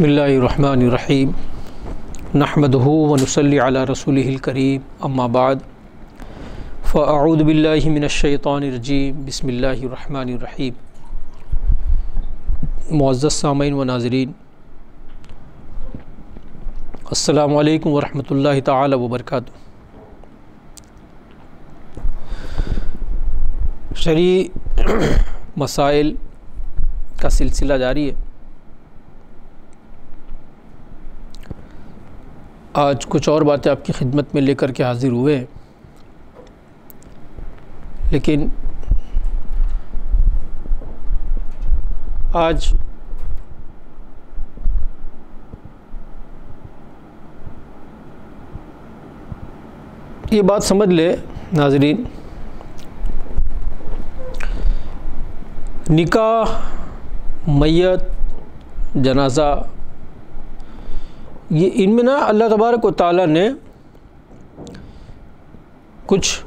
बसमीम नहमदहू वनसली रसूलकरीम अम्माबाद फ़ाऊदबिल्लिमिनशैतरजीम बसमीम मुआज़ सामिन व नाजरीन अल्लाम वरहमल तबरक शरी मसाइल का सिलसिला जारी है आज कुछ और बातें आपकी खिदमत में लेकर के हाज़िर हुए लेकिन आज ये बात समझ ले नाजरीन निकाह मैत जनाजा ये इनमें ना अल्लाह तबारक ताली ने कुछ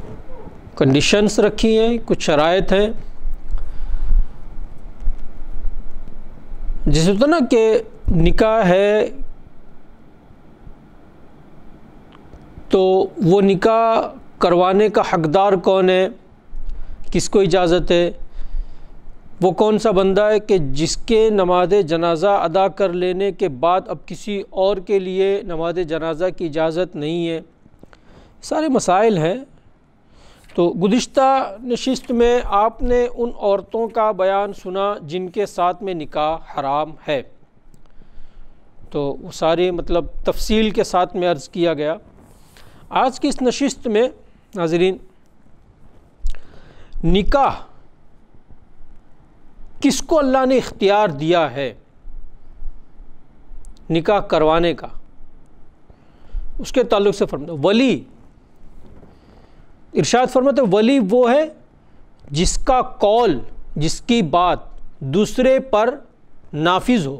कंडीशंस रखी हैं कुछ शरात हैं जैसे तो ना कि निकाह है तो वो निकाह करवाने का हकदार कौन है किसको इजाज़त है वो कौन सा बंदा है कि जिसके नमाज जनाजा अदा कर लेने के बाद अब किसी और के लिए नमाज जनाजा की इजाज़त नहीं है सारे मसाइल हैं तो गुज्त नशस्त में आपने उन औरतों का बयान सुना जिनके साथ में निकाह हराम है तो वो सारे मतलब तफसील के साथ में अर्ज़ किया गया आज की इस नशस्त में नाजरीन निकाह किसको अल्लाह ने इख्तियार दिया है निकाह करवाने का उसके ताल्लुक से फरमा वली इरशाद फरमाते वली वो है जिसका कौल जिसकी बात दूसरे पर नाफिज हो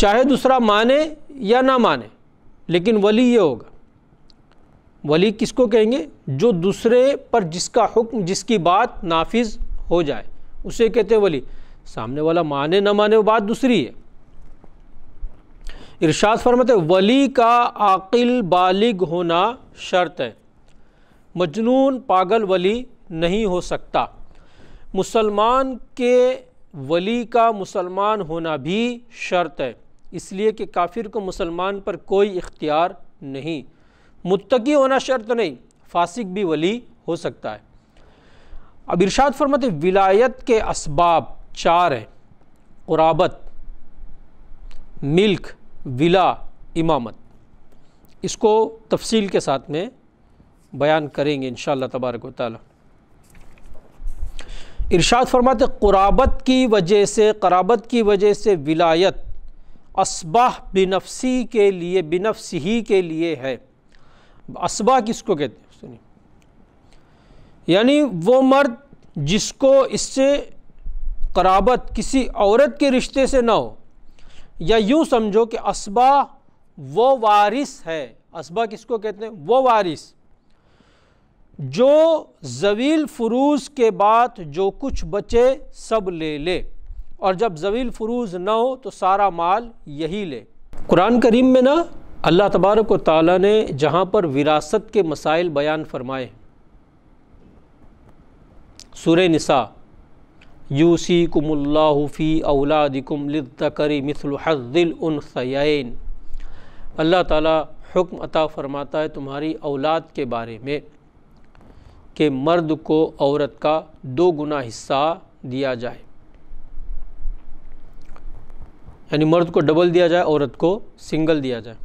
चाहे दूसरा माने या ना माने लेकिन वली ये होगा वली किसको कहेंगे जो दूसरे पर जिसका हुक्म जिसकी बात नाफिज हो जाए उसे कहते हैं वली सामने वाला माने न माने वो बात दूसरी है इरशाद फरमत वली का आकिल बालिग होना शर्त है मजनून पागल वली नहीं हो सकता मुसलमान के वली का मुसलमान होना भी शर्त है इसलिए कि काफिर को मुसलमान पर कोई इख्तियार नहीं मुत्तकी होना शर्त नहीं फासिक भी वली हो सकता है अब इरशाद फरमत विलायत के इसबाब चार हैं क़ुराबत मिल्क विला इमामत इसको तफसील के साथ में बयान करेंगे इन तबारक ताली इरशाद फरमाते क़ुराबत की वजह से कराबत की वजह से विलायत असबाह बिनफसी के लिए बिनफसी के लिए है असबाह किसको कहते हैं यानी वो मर्द जिसको इससे कराबत किसी औरत के रिश्ते से ना हो या यूँ समझो कि असबा वो वारिस है असबा किसको कहते हैं वो वारिस जो जवील फरूज़ के बाद जो कुछ बचे सब ले ले और जब जवील फरूज़ ना हो तो सारा माल यही ले कुरान करीम में ना अल्लाह तबारक ताली ने जहाँ पर विरासत के मसाइल बयान फरमाए सुर निसा यूसी कुमल्लाफ़ी अवलादिकुम लिदकरी मिसल हज़िल उन सयान अल्लाह ताला हुक्म अता फ़रमाता है तुम्हारी औलाद के बारे में कि मर्द को औरत का दो गुना हिस्सा दिया जाए यानी मर्द को डबल दिया जाए औरत को सिंगल दिया जाए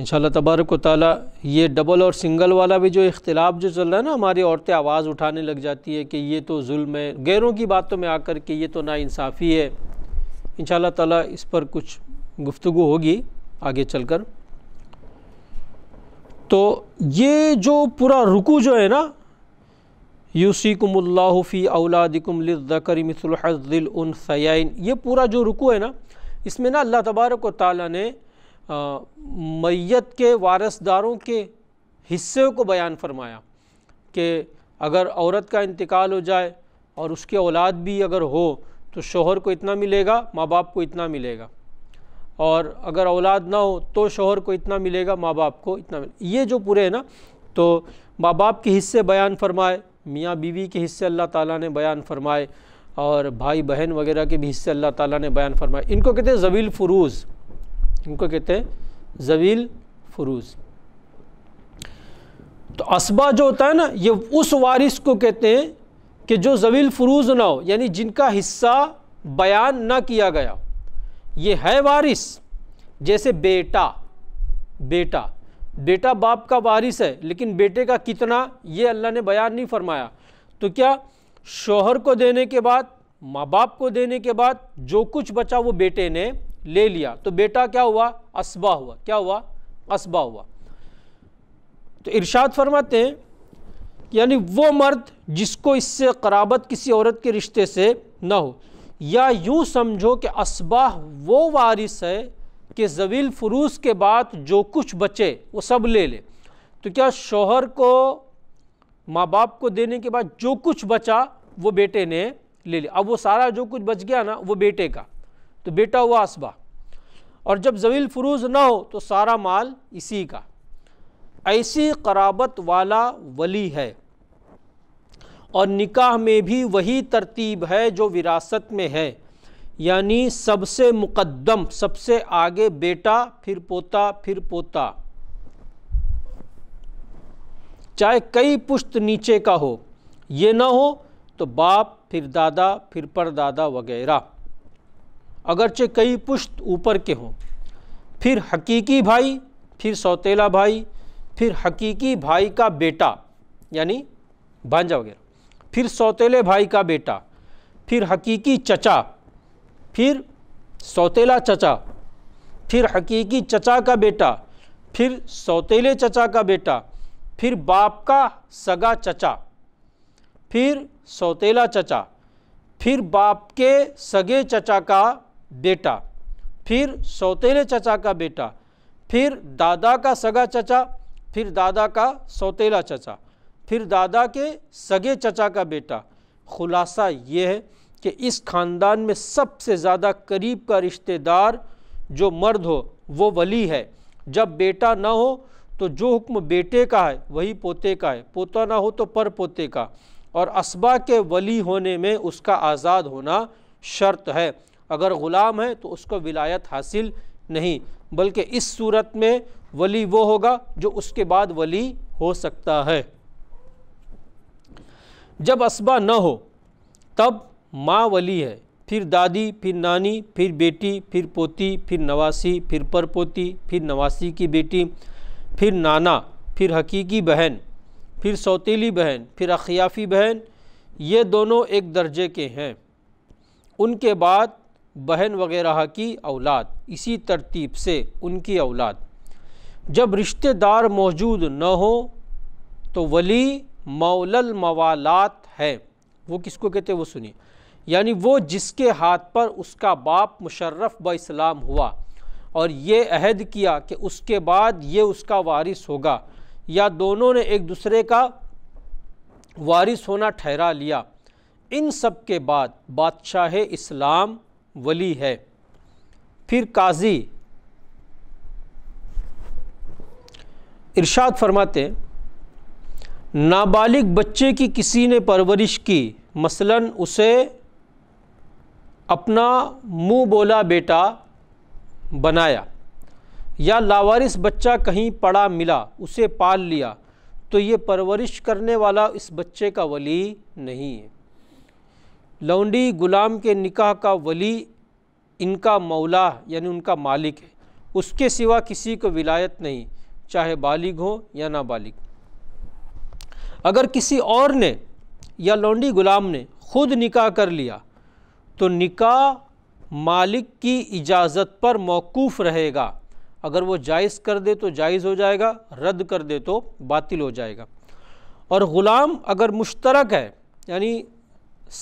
इन तबारक ताली ये डबल और सिंगल वाला भी जो इख्तलाफ जो चल रहा है ना हमारी औरतें आवाज़ उठाने लग जाती है कि ये तो म है गैरों की बातों में आकर के ये तो इंसाफ़ी है इन ताला इस पर कुछ गुफ्तु होगी आगे चल कर तो ये जो पूरा रुकू जो है ना यूसिकमल्लाफ़ी अवलादिकुम लिज़कर मिसल उन सयान ये पूरा जो रुकू है ना इसमें ना अल्लाह तबारक ताली ने मैत के वारसदारों के हिस्से को बयान फरमाया कि अगर औरत का इंतकाल हो जाए और उसके औलाद भी अगर हो तो शोहर को इतना मिलेगा माँ बाप को इतना मिलेगा और अगर औलाद ना हो तो शोहर को इतना मिलेगा माँ बाप को इतना मिलेगा ये जो पूरे हैं ना तो माँ बाप के हिस्से बयान फरमाए मियाँ बीवी के हिस्से अल्लाह ताला ने बयान फरमाए और भाई बहन वगैरह के भी हिस्से अल्लाह ताला ने बयान फरमाए इनको कहते हैं जवील फरूज़ इनको कहते हैं जवील फरूज तो असबा जो होता है ना ये उस वारिस को कहते हैं कि जो जवील फरूज ना हो यानी जिनका हिस्सा बयान ना किया गया ये है वारिस जैसे बेटा बेटा बेटा बाप का वारिस है लेकिन बेटे का कितना ये अल्लाह ने बयान नहीं फरमाया तो क्या शोहर को देने के बाद माँ बाप को देने के बाद जो कुछ बचा वो बेटे ने ले लिया तो बेटा क्या हुआ असबा हुआ क्या हुआ असबा हुआ तो इरशाद फरमाते हैं यानी वो मर्द जिसको इससे कराबत किसी औरत के रिश्ते से ना हो या यूँ समझो कि असबाह वो वारिस है कि जवील फरूस के बाद जो कुछ बचे वो सब ले ले तो क्या शोहर को माँ बाप को देने के बाद जो कुछ बचा वो बेटे ने ले लिया अब वो सारा जो कुछ बच गया ना वो बेटे का तो बेटा हुआ असबा और जब जवील फरूज ना हो तो सारा माल इसी का ऐसी कराबत वाला वली है और निकाह में भी वही तरतीब है जो विरासत में है यानी सबसे मुकद्दम सबसे आगे बेटा फिर पोता फिर पोता चाहे कई पुश्त नीचे का हो ये ना हो तो बाप फिर दादा फिर परदादा वगैरह अगरचे कई पुश्त ऊपर के हों फिर हकीकी भाई फिर सौतेला भाई फिर हकीकी भाई का बेटा यानी भांजा वगैरह फिर सौतेले भाई का बेटा फिर हकीकी चचा फिर सौतेला चचा फिर हकीकी चचा का बेटा फिर सौतेले चचा का बेटा फिर बाप का सगा चचा फिर सौतेला चचा फिर बाप के सगे चचा का बेटा फिर सौतेले चचा का बेटा फिर दादा का सगा चचा फिर दादा का सौतेला चचा फिर दादा के सगे चचा का बेटा खुलासा ये है कि इस ख़ानदान में सबसे ज़्यादा करीब का रिश्तेदार जो मर्द हो वो वली है जब बेटा ना हो तो जो हुक्म बेटे का है वही पोते का है पोता ना हो तो पर पोते का और असबा के वली होने में उसका आज़ाद होना शर्त है अगर ग़ुलाम है तो उसको विलायत हासिल नहीं बल्कि इस सूरत में वली वो होगा जो उसके बाद वली हो सकता है जब असबा न हो तब माँ वली है फिर दादी फिर नानी फिर बेटी फिर पोती फिर नवासी फिर परपोती फिर नवासी की बेटी फिर नाना फिर हकीकी बहन फिर सौतीली बहन फिर अखियाफ़ी बहन ये दोनों एक दर्जे के हैं उनके बाद बहन वगैरह की औलाद इसी तरतीब से उनकी औलाद जब रिश्तेदार मौजूद न हो तो वली मौलल मवालात है वो किसको कहते हैं वो सुनिए यानी वो जिसके हाथ पर उसका बाप मुशर्रफ ब इस्लाम हुआ और ये अहद किया कि उसके बाद ये उसका वारिस होगा या दोनों ने एक दूसरे का वारिस होना ठहरा लिया इन सब के बाद बादशाह इस्लाम वली है फिर काजी इरशाद फरमाते नाबालिग बच्चे की किसी ने परवरिश की मसलन उसे अपना मुँह बोला बेटा बनाया या लावारिस बच्चा कहीं पड़ा मिला उसे पाल लिया तो ये परवरिश करने वाला इस बच्चे का वली नहीं है लौंडी ग़ुलाम के निकाह का वली इनका मौला यानी उनका मालिक है उसके सिवा किसी को विलायत नहीं चाहे बालिग हो या ना बालिग अगर किसी और ने या लौंडी ग़ुलाम ने ख़ुद निकाह कर लिया तो निकाह मालिक की इजाज़त पर मौकूफ़ रहेगा अगर वो जायज़ कर दे तो जायज़ हो जाएगा रद्द कर दे तो बातिल हो जाएगा और ग़ुलाम अगर मुश्तरक है यानी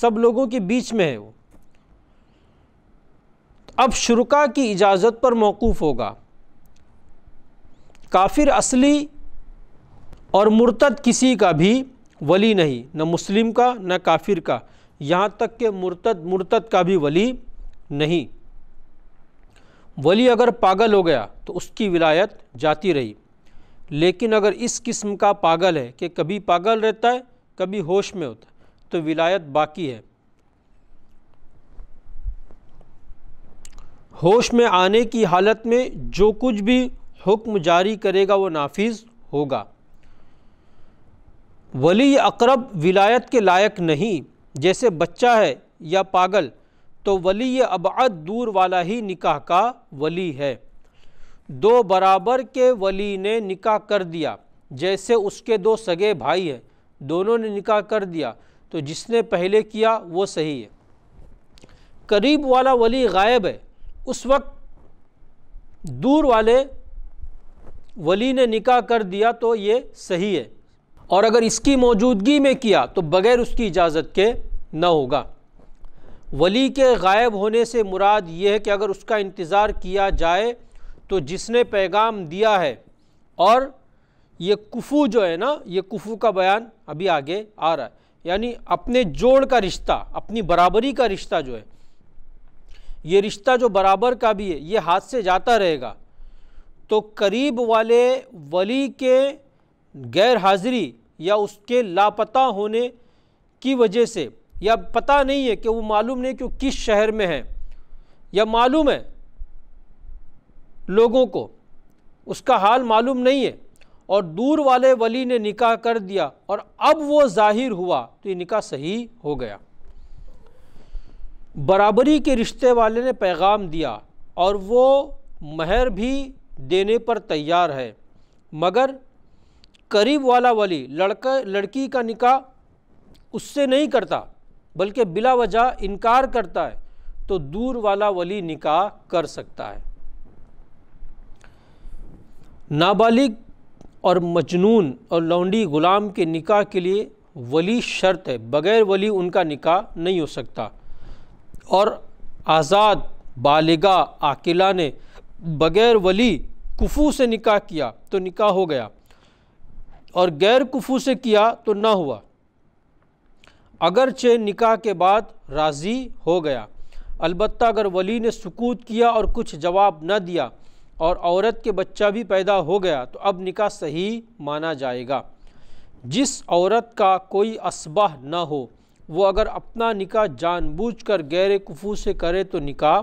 सब लोगों के बीच में है वो अब शुरुका की इजाज़त पर मौकूफ़ होगा काफिर असली और मुर्तद किसी का भी वली नहीं न मुस्लिम का न काफिर का यहाँ तक के मुर्तद मुर्तद का भी वली नहीं वली अगर पागल हो गया तो उसकी विलायत जाती रही लेकिन अगर इस किस्म का पागल है कि कभी पागल रहता है कभी होश में होता है तो विलायत बाकी है होश में आने की हालत में जो कुछ भी हुक्म जारी करेगा वो नाफिज होगा वली अकरब विलायत के लायक नहीं जैसे बच्चा है या पागल तो वली अबाद दूर वाला ही निकाह का वली है दो बराबर के वली ने निकाह कर दिया जैसे उसके दो सगे भाई हैं दोनों ने निकाह कर दिया तो जिसने पहले किया वो सही है करीब वाला वली गायब है उस वक्त दूर वाले वली ने निकाह कर दिया तो ये सही है और अगर इसकी मौजूदगी में किया तो बग़ैर उसकी इजाज़त के न होगा वली के गायब होने से मुराद ये है कि अगर उसका इंतज़ार किया जाए तो जिसने पैगाम दिया है और ये कुफू जो है ना ये कुफू का बयान अभी आगे आ रहा है यानी अपने जोड़ का रिश्ता अपनी बराबरी का रिश्ता जो है ये रिश्ता जो बराबर का भी है ये हाथ से जाता रहेगा तो करीब वाले वली के गैर हाज़िरी या उसके लापता होने की वजह से या पता नहीं है कि वो मालूम नहीं कि वो किस शहर में है या मालूम है लोगों को उसका हाल मालूम नहीं है और दूर वाले वली ने निकाह कर दिया और अब वो जाहिर हुआ तो ये निकाह सही हो गया बराबरी के रिश्ते वाले ने पैगाम दिया और वो महर भी देने पर तैयार है मगर करीब वाला वली लड़का लड़की का निकाह उससे नहीं करता बल्कि बिला वजह इनकार करता है तो दूर वाला वली निकाह कर सकता है नाबालिग और मजनून और लौंडी ग़ुलाम के निकाह के लिए वली शर्त है बग़ैर वली उनका निकाह नहीं हो सकता और आज़ाद बालिगा आकिला ने बग़ैर वली कुफू से निकाह किया तो निकाह हो गया और गैर कुफू से किया तो ना हुआ अगरचे निकाह के बाद राज़ी हो गया अलबत्ता अगर वली ने सुकूत किया और कुछ जवाब न दिया और औरत के बच्चा भी पैदा हो गया तो अब निकाह सही माना जाएगा जिस औरत का कोई असबाह ना हो वो अगर अपना निकाह जानबूझकर गैर कुफू से करे तो निकाह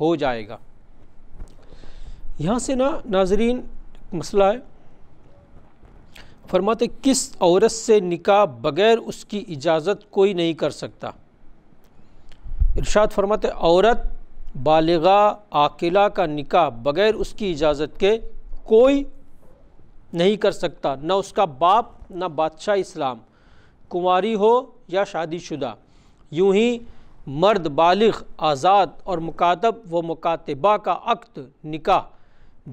हो जाएगा यहाँ से ना नाजरीन मसला है फरमाते किस औरत से निकाह बग़ैर उसकी इजाज़त कोई नहीं कर सकता इरशाद फरमाते औरत बालिगा आकिला का निकाह बग़ैर उसकी इजाज़त के कोई नहीं कर सकता न उसका बाप न बादशाह इस्लाम कुंवारी हो या शादीशुदा यूँ ही मर्द बालिग आज़ाद और मुकातब व मुकातबा का अक्त निकाह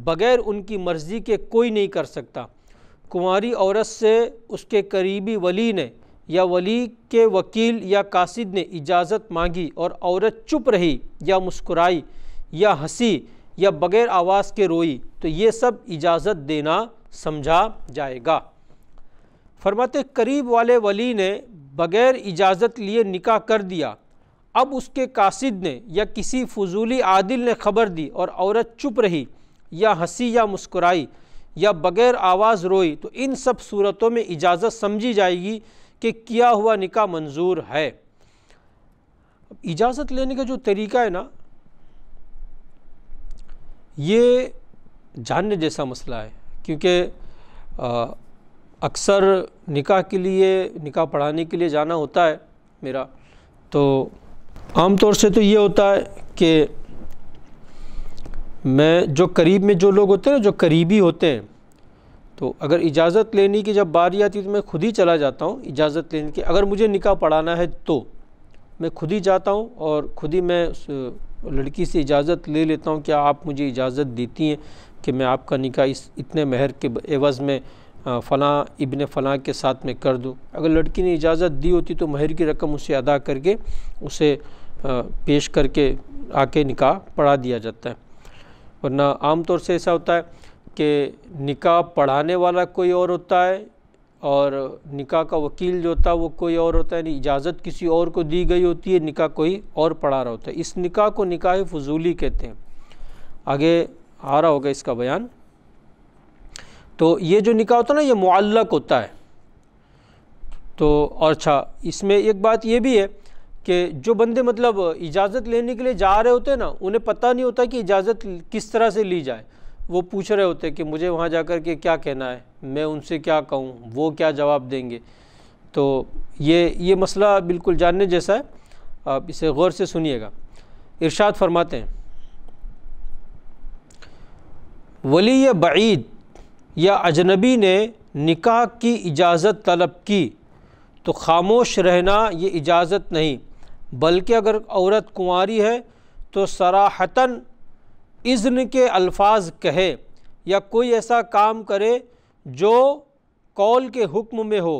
बग़ैर उनकी मर्ज़ी के कोई नहीं कर सकता कुंवारी औरत से उसके करीबी वली ने या वली के वकील या कासिद ने इजाज़त मांगी और औरत चुप रही या मुस्कुराई या हंसी या बग़ैर आवाज़ के रोई तो ये सब इजाज़त देना समझा जाएगा फरमाते करीब वाले वली ने बग़ैर इजाज़त लिए निकाह कर दिया अब उसके कासिद ने या किसी फजूली आदिल ने खबर दी और औरत चुप रही या हंसी या मुस्कुराई या बग़ैर आवाज़ रोई तो इन सब सूरतों में इजाज़त समझी जाएगी कि किया हुआ निका मंजूर है इजाज़त लेने का जो तरीका है ना ये जानने जैसा मसला है क्योंकि अक्सर निकाह के लिए निकाह पढ़ाने के लिए जाना होता है मेरा तो आम तौर से तो ये होता है कि मैं जो करीब में जो लोग होते हैं ना जो करीबी होते हैं तो अगर इजाज़त लेने की जब बारी आती है तो मैं खुद ही चला जाता हूँ इजाज़त लेने की अगर मुझे निकाह पढ़ाना है तो मैं खुद ही जाता हूँ और खुद ही मैं उस लड़की से इजाज़त ले लेता हूँ कि आप मुझे इजाज़त देती हैं कि मैं आपका निकाह इस इतने महर के एवज़ में फ़लाँ इबन फ़लाँ के साथ में कर दूँ अगर लड़की ने इजाज़त दी होती तो महर की रकम उसे अदा करके उसे पेश करके आके निकाह पढ़ा दिया जाता है वरना आम तौर से ऐसा होता है कि निकाह पढ़ाने वाला कोई और होता है और निकाह का वकील जो होता है वो कोई और होता है इजाज़त किसी और को दी गई होती है निकाह कोई और पढ़ा रहा होता है इस निकाह को निकाह फजूली कहते हैं आगे आ रहा होगा इसका बयान तो ये जो निकाह होता है ना ये मुल्लक होता है तो और अच्छा इसमें एक बात ये भी है कि जो बंदे मतलब इजाज़त लेने के लिए जा रहे होते हैं ना उन्हें पता नहीं होता कि इजाज़त किस तरह से ली जाए वो पूछ रहे होते कि मुझे वहाँ जा कर के क्या कहना है मैं उनसे क्या कहूँ वो क्या जवाब देंगे तो ये ये मसला बिल्कुल जानने जैसा है आप इसे गौर से सुनिएगा इरशाद फरमाते हैं वली या बईद या अजनबी ने निकाह की इजाज़त तलब की तो खामोश रहना ये इजाज़त नहीं बल्कि अगर औरत कुंवारी है तो सराहतन इज़्न के अल्फाज कहे या कोई ऐसा काम करे जो कौल के हुक्म में हो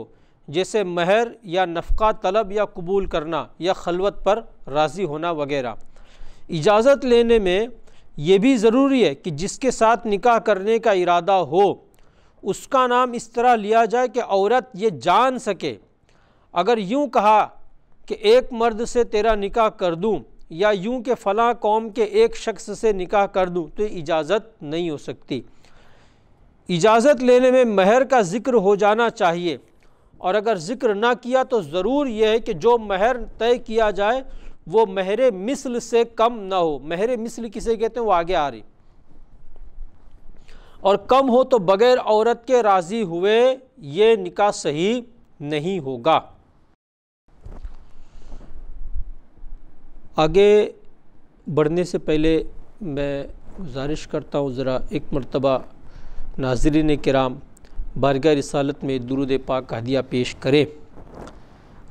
जैसे महर या नफ़ा तलब या कबूल करना या खलवत पर राज़ी होना वगैरह इजाज़त लेने में ये भी ज़रूरी है कि जिसके साथ निकाह करने का इरादा हो उसका नाम इस तरह लिया जाए कि औरत ये जान सके अगर यूँ कहा कि एक मर्द से तेरा निकाह कर दूँ या यूं के फ़ला कौम के एक शख्स से निकाह कर दूँ तो इजाज़त नहीं हो सकती इजाज़त लेने में महर का ज़िक्र हो जाना चाहिए और अगर ज़िक्र ना किया तो ज़रूर यह है कि जो महर तय किया जाए वो महर मिसल से कम ना हो महर मिसल किसे कहते हैं वो आगे आ रही और कम हो तो बग़ैर औरत के राज़ी हुए ये निकाह सही नहीं होगा आगे बढ़ने से पहले मैं गुजारिश करता हूँ ज़रा एक मरतबा नाजरीन कराम बारगह रसालत में दुरुद पाक का हदिया पेश करें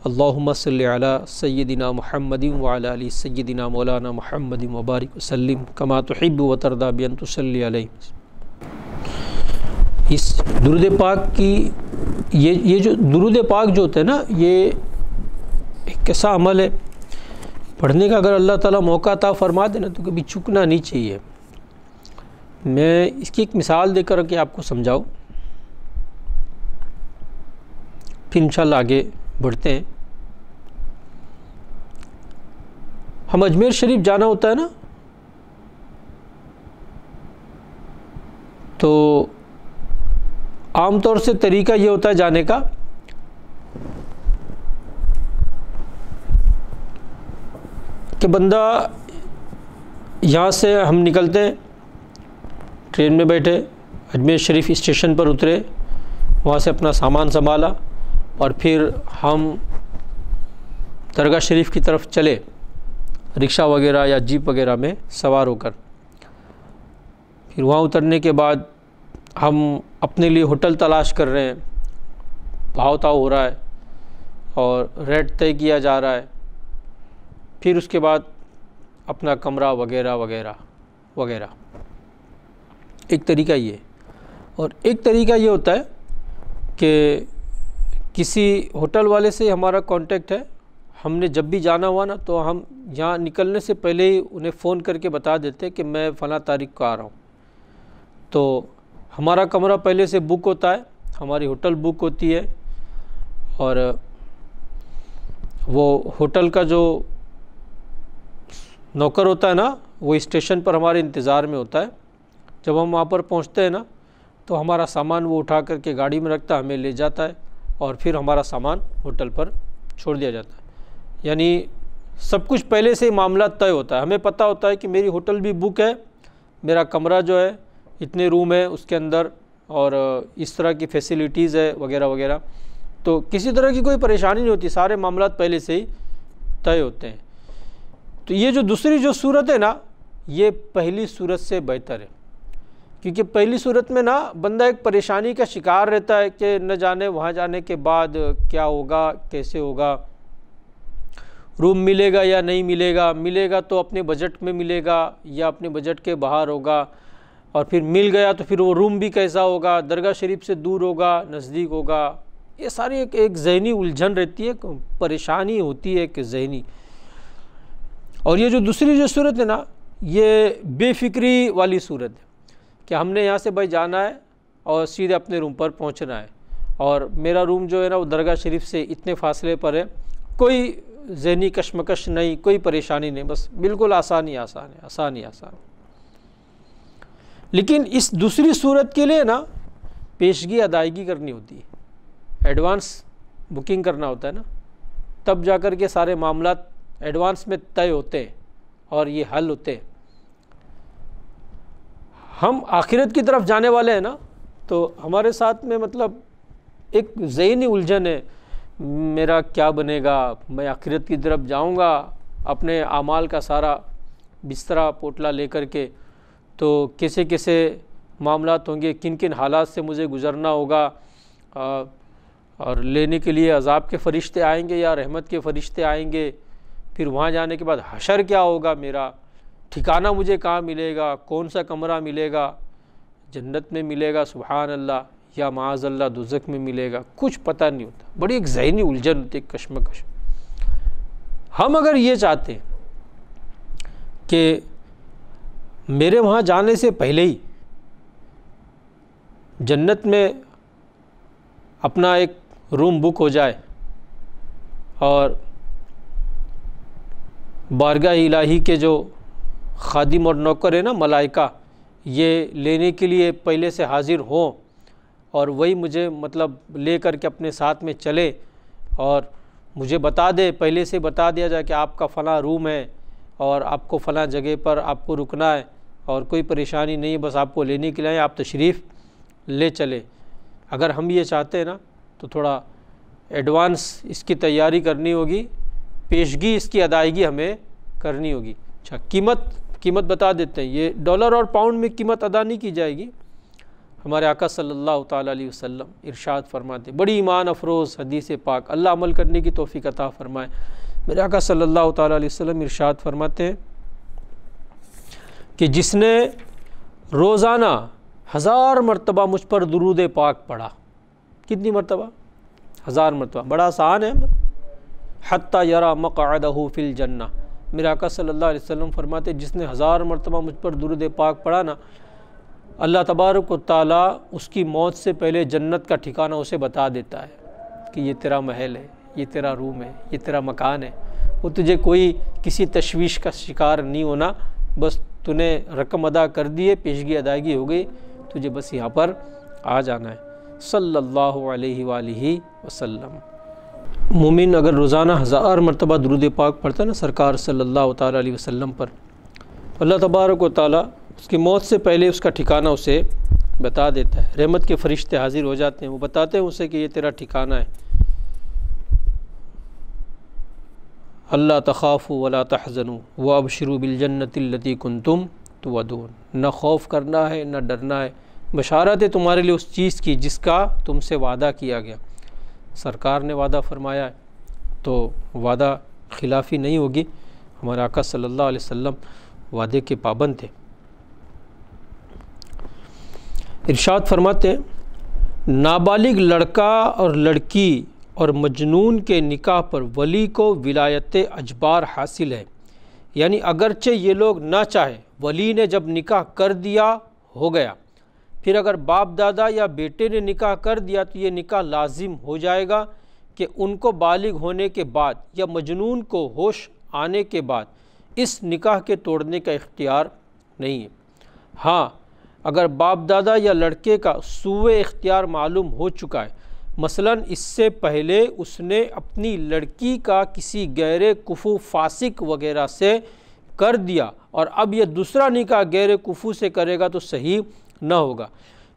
अल्लाहुम्मा सल्ली अला सय्यदिना मुहम्मदिन सय्यदिना मौलाना मुहम्मद मुबारक वसल्लम कमा तहब व तरदा बियन तसली इस दुरुद पाक की ये ये जो दुरुद पाक जो होता है ना ये एक कैसा अमल है पढ़ने का अगर अल्लाह ताला मौका था फरमा देना तो कभी चुकना नहीं चाहिए मैं इसकी एक मिसाल देकर के आपको समझाऊं फिर इंशाल्लाह आगे बढ़ते हैं हम अजमेर शरीफ जाना होता है ना तो आमतौर से तरीका ये होता है जाने का कि बंदा यहाँ से हम निकलते हैं ट्रेन में बैठे अजमेर शरीफ स्टेशन पर उतरे वहाँ से अपना सामान संभाला और फिर हम दरगाह शरीफ की तरफ चले रिक्शा वगैरह या जीप वगैरह में सवार होकर फिर वहाँ उतरने के बाद हम अपने लिए होटल तलाश कर रहे हैं भाव ताव हो रहा है और रेट तय किया जा रहा है फिर उसके बाद अपना कमरा वगैरह वगैरह वगैरह एक तरीका ये और एक तरीका ये होता है कि किसी होटल वाले से हमारा कांटेक्ट है हमने जब भी जाना हुआ ना तो हम यहाँ निकलने से पहले ही उन्हें फ़ोन करके बता देते कि मैं फ़ला तारीख को आ रहा हूँ तो हमारा कमरा पहले से बुक होता है हमारी होटल बुक होती है और वो होटल का जो नौकर होता है ना वो स्टेशन पर हमारे इंतज़ार में होता है जब हम वहाँ पर पहुँचते हैं ना तो हमारा सामान वो उठा करके गाड़ी में रखता है हमें ले जाता है और फिर हमारा सामान होटल पर छोड़ दिया जाता है यानी सब कुछ पहले से ही मामला तय होता है हमें पता होता है कि मेरी होटल भी बुक है मेरा कमरा जो है इतने रूम है उसके अंदर और इस तरह की फैसिलिटीज़ है वगैरह वगैरह तो किसी तरह की कोई परेशानी नहीं होती सारे मामला पहले से ही तय होते हैं तो ये जो दूसरी जो सूरत है ना ये पहली सूरत से बेहतर है क्योंकि पहली सूरत में ना बंदा एक परेशानी का शिकार रहता है कि न जाने वहाँ जाने के बाद क्या होगा कैसे होगा रूम मिलेगा या नहीं मिलेगा मिलेगा तो अपने बजट में मिलेगा या अपने बजट के बाहर होगा और फिर मिल गया तो फिर वो रूम भी कैसा होगा दरगाह शरीफ से दूर होगा नज़दीक होगा ये सारी एक एक जहनी उलझन रहती है परेशानी होती है कि जहनी और ये जो दूसरी जो सूरत है ना ये बेफिक्री वाली सूरत है कि हमने यहाँ से भाई जाना है और सीधे अपने रूम पर पहुँचना है और मेरा रूम जो है ना वो दरगाह शरीफ से इतने फासले पर है कोई जहनी कशमकश नहीं कोई परेशानी नहीं बस बिल्कुल आसान ही आसान है आसान ही आसान लेकिन इस दूसरी सूरत के लिए ना पेशगी अदायगी करनी होती है एडवांस बुकिंग करना होता है ना तब जा कर के सारे मामला एडवांस में तय होते और ये हल होते हम आखिरत की तरफ जाने वाले हैं ना तो हमारे साथ में मतलब एक जहनी उलझन है मेरा क्या बनेगा मैं आखिरत की तरफ जाऊंगा अपने अमाल का सारा बिस्तरा पोटला लेकर के तो कैसे कैसे मामला होंगे किन किन हालात से मुझे गुज़रना होगा आ, और लेने के लिए अजाब के फ़रिश्ते आएंगे या रहमत के फ़रिश्ते आएंगे फिर वहाँ जाने के बाद हशर क्या होगा मेरा ठिकाना मुझे कहाँ मिलेगा कौन सा कमरा मिलेगा जन्नत में मिलेगा सुबहान अल्लाह या माजल्ला दुजक में मिलेगा कुछ पता नहीं होता बड़ी एक जहनी उलझन होती है कश्मकश हम अगर ये चाहते हैं कि मेरे वहाँ जाने से पहले ही जन्नत में अपना एक रूम बुक हो जाए और बारगाह इलाही के जो खादिम और नौकर है ना मलाइका ये लेने के लिए पहले से हाज़िर हों और वही मुझे मतलब ले कर के अपने साथ में चले और मुझे बता दे पहले से बता दिया जाए कि आपका फ़लाँ रूम है और आपको फ़लाँ जगह पर आपको रुकना है और कोई परेशानी नहीं है बस आपको लेने के लिए आप तशरीफ़ ले चले अगर हम ये चाहते हैं ना तो थोड़ा एडवांस इसकी तैयारी करनी होगी पेशगी इसकी अदायगी हमें करनी होगी अच्छा कीमत कीमत बता देते हैं ये डॉलर और पाउंड में कीमत अदा नहीं की जाएगी हमारे आका सल्लल्लाहु अलैहि वसल्लम इरशाद फरमाते बड़ी ईमान अफरोज़ हदीस पाक अल्लाह अमल करने की तोफ़ी अता फ़रमाए मेरे आका सल्लल्लाहु अलैहि वसल्लम इरशाद फरमाते हैं कि जिसने रोज़ाना हज़ार मरतबा मुझ पर दरूद पाक पढ़ा कितनी मरतबा हज़ार मरतबा बड़ा आसान है मतलब। हती यरा हो फ़िल जन्ना मेरा आका सल्लल्लाहु अलैहि वसल्लम फरमाते जिसने हज़ार मरतबा मुझ पर दुरुद पाक पढ़ा ना अल्लाह तबारक ताली उसकी मौत से पहले जन्नत का ठिकाना उसे बता देता है कि ये तेरा महल है ये तेरा रूम है ये तेरा मकान है वो तुझे कोई किसी तशवीश का शिकार नहीं होना बस तूने रकम अदा कर दी है पेशगी अदायगी हो गई तुझे बस यहाँ पर आ जाना है सल्लल्लाहु अलैहि वसल्लम मुमिन अगर रोज़ाना हज़ार मरतबा दरुद पाक पढ़ता ना सरकार सल्ला अलैहि वसल्लम पर तो अल्लाह तबारक व ताली उसकी मौत से पहले उसका ठिकाना उसे बता देता है रहमत के फरिश्ते हाजिर हो जाते हैं वो बताते हैं उसे कि ये तेरा ठिकाना है अल्लाह तखाफ़ वला तजन व अब शुरू बिलजन्नतिल्लती कन तुम तो वदून न खौफ करना है न डरना है बशारत है तुम्हारे लिए उस चीज़ की जिसका तुमसे वादा किया गया सरकार ने वादा फरमाया है तो वादा खिलाफी नहीं होगी हमारे आका सल्लल्लाहु अलैहि वसल्लम वादे के पाबंद थे इरशाद फरमाते हैं नाबालिग लड़का और लड़की और मजनून के निकाह पर वली को विलायत अजबार हासिल है यानी अगरचे ये लोग ना चाहे वली ने जब निकाह कर दिया हो गया फिर अगर बाप दादा या बेटे ने निकाह कर दिया तो ये निकाह लाजिम हो जाएगा कि उनको बालिग होने के बाद या मजनून को होश आने के बाद इस निकाह के तोड़ने का इख्तियार नहीं है हाँ अगर बाप दादा या लड़के का सूए इख्तियार मालूम हो चुका है मसलन इससे पहले उसने अपनी लड़की का किसी गैर कुफू फासिक वगैरह से कर दिया और अब यह दूसरा निकाह गैर कुफू से करेगा तो सही न होगा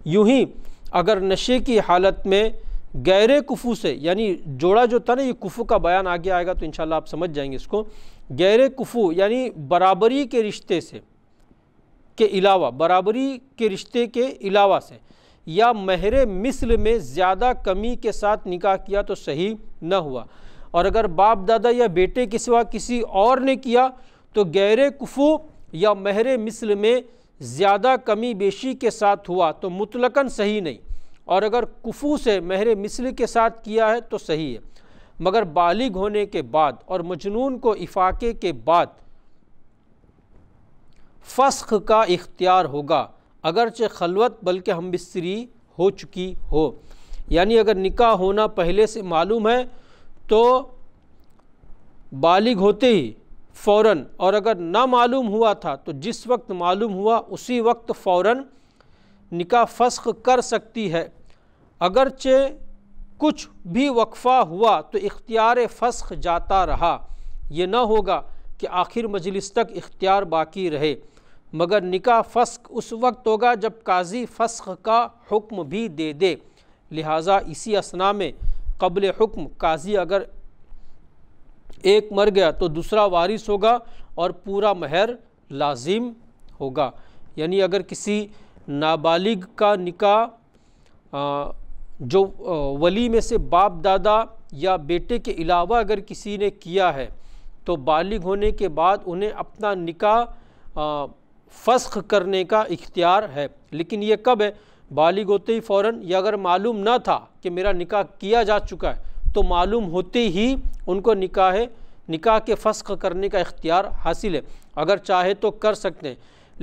यूँ ही अगर नशे की हालत में गैर कुफू से यानी जोड़ा जो था ना ये कुफू का बयान आगे आएगा तो इन आप समझ जाएंगे इसको गैर कुफू यानी बराबरी के रिश्ते से के अलावा बराबरी के रिश्ते के अलावा से या महर मिसल में ज़्यादा कमी के साथ निकाह किया तो सही न हुआ और अगर बाप दादा या बेटे के सिवा किसी और ने किया तो गैर कुफू या महर मिसल में ज़्यादा कमी बेशी के साथ हुआ तो मुतलकन सही नहीं और अगर कुफू से महर मिसल के साथ किया है तो सही है मगर बालिग होने के बाद और मजनून को इफाक़े के बाद फ़स्ख का इख्तियार होगा अगरचे खलवत बल्कि हम बिस्तरी हो चुकी हो यानी अगर निकाह होना पहले से मालूम है तो बालिग होते ही फ़ौर और अगर ना मालूम हुआ था तो जिस वक्त मालूम हुआ उसी वक्त फ़ौर निका फ़स्क कर सकती है अगरचे कुछ भी वक्फ़ा हुआ तो इख्तियार फ़स्क जाता रहा ये ना होगा कि आखिर मजलिस तक इख्तियार बाकी रहे मगर निका फ़स्क उस वक्त होगा जब काजी फ़स्क का हुक्म भी दे दे लिहाजा इसी असना में कबल हुक्म काजी अगर एक मर गया तो दूसरा वारिस होगा और पूरा महर लाजिम होगा यानी अगर किसी नाबालिग का निका जो वली में से बाप दादा या बेटे के अलावा अगर किसी ने किया है तो बालिग होने के बाद उन्हें अपना निका फ़स्ख करने का इख्तियार है लेकिन ये कब है बालिग होते ही फ़ौर या अगर मालूम ना था कि मेरा निका किया जा चुका है तो मालूम होते ही उनको निकाह निकाह के फ़स्क करने का इख्तियार हासिल है अगर चाहे तो कर सकते हैं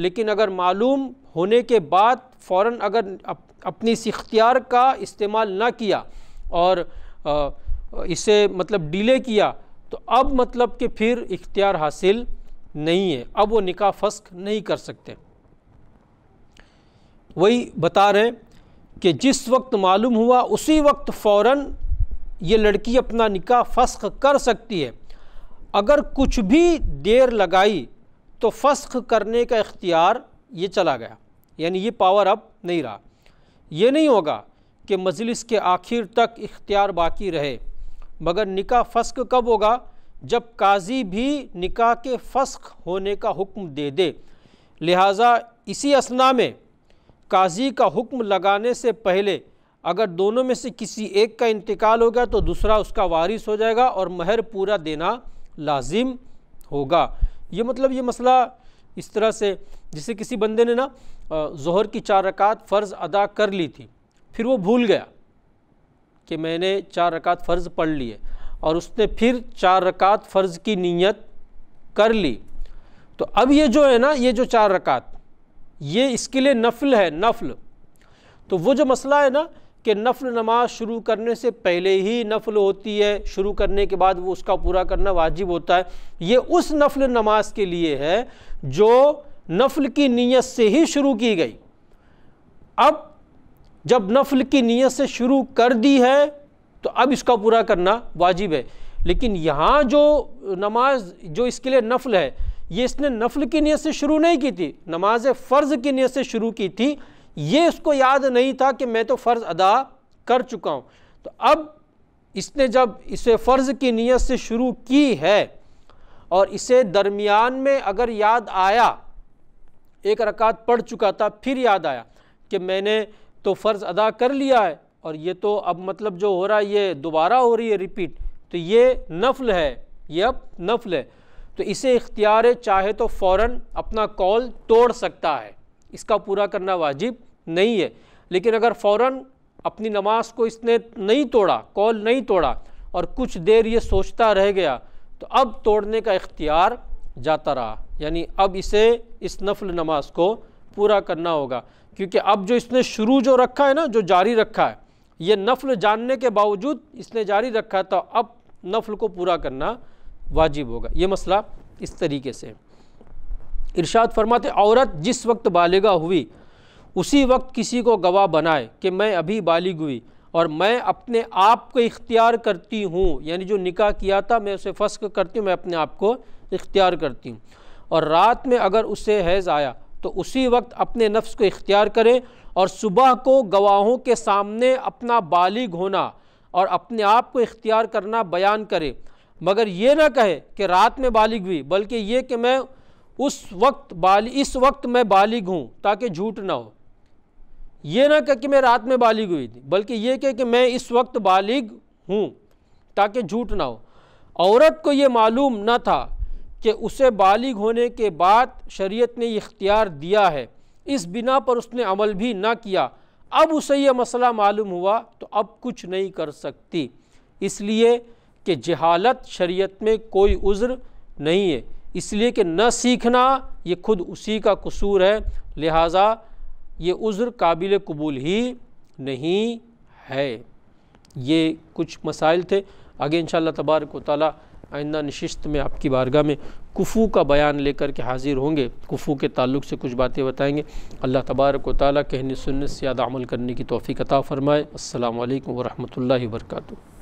लेकिन अगर मालूम होने के बाद फ़ौर अगर अप, अपनी इस इख्तियार का इस्तेमाल ना किया और इसे मतलब डिले किया तो अब मतलब कि फिर इख्तियार हासिल नहीं है अब वो निका फस्क नहीं कर सकते वही बता रहे हैं कि जिस वक्त मालूम हुआ उसी वक्त फ़ौर ये लड़की अपना निकाह फ़स्ख कर सकती है अगर कुछ भी देर लगाई तो फ़स्ख करने का इख्तियार ये चला गया यानी ये पावर अब नहीं रहा ये नहीं होगा कि मजलिस के आखिर तक इख्तियार बाकी रहे मगर निका फ़स्क कब होगा जब काजी भी निकाह के फ़स्क होने का हुक्म दे दे लिहाजा इसी असना में काजी का हुक्म लगाने से पहले अगर दोनों में से किसी एक का इंतकाल हो गया तो दूसरा उसका वारिस हो जाएगा और महर पूरा देना लाजिम होगा ये मतलब ये मसला इस तरह से जिसे किसी बंदे ने ना जहर की चार रकात फ़र्ज़ अदा कर ली थी फिर वो भूल गया कि मैंने चार रकात फ़र्ज़ पढ़ ली है और उसने फिर चार रकात फ़र्ज़ की नीयत कर ली तो अब ये जो है ना ये जो चार रकात ये इसके लिए नफल है नफल तो वो जो मसला है ना कि नफल नमाज शुरू करने से पहले ही नफल होती है शुरू करने के बाद वो उसका पूरा करना वाजिब होता है ये उस नफल नमाज के लिए है जो नफल की नीयत से ही शुरू की गई अब जब नफल की नीयत से शुरू कर दी है तो अब इसका पूरा करना वाजिब है लेकिन यहाँ जो नमाज जो इसके लिए नफल है ये इसने नफल की नीयत से शुरू नहीं की थी नमाज फ़र्ज़ की नीयत से शुरू की थी ये उसको याद नहीं था कि मैं तो फ़र्ज़ अदा कर चुका हूँ तो अब इसने जब इसे फ़र्ज़ की नीयत से शुरू की है और इसे दरमियान में अगर याद आया एक रकात पढ़ चुका था फिर याद आया कि मैंने तो फ़र्ज़ अदा कर लिया है और ये तो अब मतलब जो हो रहा है ये दोबारा हो रही है रिपीट तो ये नफल है ये अब नफल है तो इसे इख्तियार चाहे तो फ़ौर अपना कॉल तोड़ सकता है इसका पूरा करना वाजिब नहीं है लेकिन अगर फ़ौर अपनी नमाज को इसने नहीं तोड़ा कॉल नहीं तोड़ा और कुछ देर ये सोचता रह गया तो अब तोड़ने का इख्तियार जाता रहा यानी अब इसे इस नफल नमाज को पूरा करना होगा क्योंकि अब जो इसने शुरू जो रखा है ना जो जारी रखा है ये नफल जानने के बावजूद इसने जारी रखा तो अब नफल को पूरा करना वाजिब होगा ये मसला इस तरीके से है इरशाद फरमाते औरत जिस वक्त बालिगा हुई उसी वक्त किसी को गवाह बनाए कि मैं अभी बालिग हुई और मैं अपने आप को इख्तियार करती हूँ यानी जो निकाह किया था मैं उसे फस्क करती हूँ मैं अपने आप को इख्तियार करती हूँ और रात में अगर उसे हैज़ आया तो उसी वक्त अपने नफ्स को इख्तियार करें और सुबह को गवाहों के सामने अपना बालिग होना और अपने आप को इख्तियार करना बयान करें मगर ये ना कहे कि रात में बालिग हुई बल्कि ये कि मैं उस वक्त बाली इस वक्त मैं बालिग हूँ ताकि झूठ ना हो ये ना कह कि मैं रात में बालिग हुई थी बल्कि ये कह कि मैं इस वक्त बालिग हूँ ताकि झूठ ना हो औरत को ये मालूम न था कि उसे बालिग होने के बाद शरीयत ने इख्तियार दिया है इस बिना पर उसने अमल भी ना किया अब उसे यह मसला मालूम हुआ तो अब कुछ नहीं कर सकती इसलिए कि जहालत शरीयत में कोई उज़्र नहीं है इसलिए कि न सीखना ये खुद उसी का कसूर है लिहाजा ये उज़्र काबिल कबूल ही नहीं है ये कुछ मसाइल थे आगे इन तबारक ताली आइंदा नशस्त में आपकी बारगाह में कुफू का बयान लेकर के हाजिर होंगे कुफू के ताल्लुक से कुछ बातें बताएंगे अल्लाह तबारक ताली कहने सुनने से ज़्यादा अमल करने की तोफ़ी कता फ़रमाए असल वरहमल वर्का